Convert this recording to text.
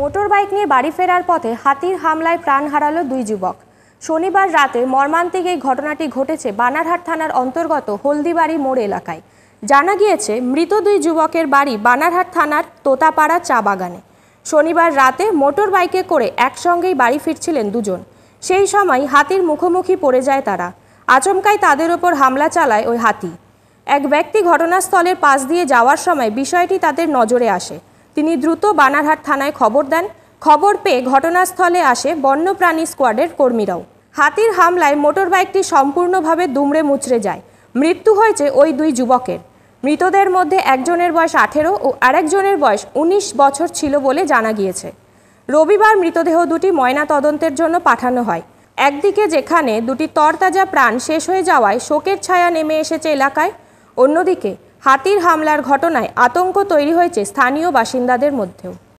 motor bike নিয়ে বাড়ি ফেরার পথে হাতির হামলায় প্রাণ হারালো দুই যুবক শনিবার রাতে মর্মান্তিক এই ঘটনাটি ঘটেছে বানারহাট থানার অন্তর্গত হলদিবাড়ি মোড় এলাকায় জানা গিয়েছে মৃত দুই যুবকের বাড়ি বানারহাট থানার তোতাপাড়া চা বাগানে শনিবার রাতে মোটর বাইকে করে একসঙ্গেই বাড়ি ফিরছিলেন দুজন সেই সময় হাতির মুখোমুখি পড়ে যায় তারা আচমকাই তাদের ওপর হামলা চালায় ওই হাতি এক ব্যক্তি ঘটনাস্থলের পাশ দিয়ে যাওয়ার সময় বিষয়টি তাদের নজরে আসে তিনি দ্রুত বানারহাট থানায় খবর দেন খবর পেয়ে ঘটনাস্থলে আসে বন্যপ্রাণী স্কোয়াডের কর্মীরাও হাতির হামলায় মোটর বাইকটি সম্পূর্ণভাবে দুমড়ে মুচড়ে যায় মৃত্যু হয়েছে ওই দুই যুবকের মৃতদের মধ্যে একজনের বয়স আঠেরো ও আরেকজনের বয়স ১৯ বছর ছিল বলে জানা গিয়েছে রবিবার মৃতদেহ দুটি ময়না তদন্তের জন্য পাঠানো হয় একদিকে যেখানে দুটি তরতাজা প্রাণ শেষ হয়ে যাওয়ায় শোকের ছায়া নেমে এসেছে এলাকায় অন্যদিকে হাতির হামলার ঘটনায় আতঙ্ক তৈরি হয়েছে স্থানীয় বাসিন্দাদের মধ্যেও